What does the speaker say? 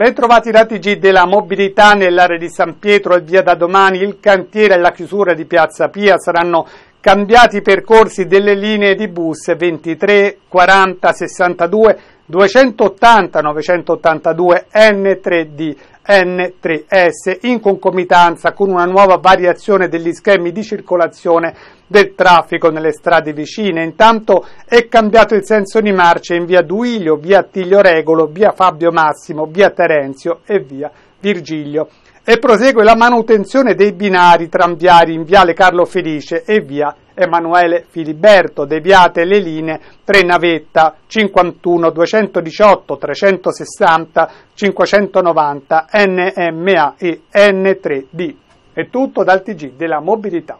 Ben trovati da TG della mobilità nell'area di San Pietro e via da domani il cantiere e la chiusura di Piazza Pia saranno cambiati i percorsi delle linee di bus 23, 40, 62, 280, 982, N3D, N3S in concomitanza con una nuova variazione degli schemi di circolazione del traffico nelle strade vicine. Intanto è cambiato il senso di marcia in via Duilio, via Tiglio Regolo, via Fabio Massimo, via Terenzio e via Virgilio e prosegue la manutenzione dei binari tranviari in viale Carlo Felice e via Emanuele Filiberto, deviate le linee 3 navetta 51 218 360 590 NMA e N3D. È tutto dal TG della mobilità.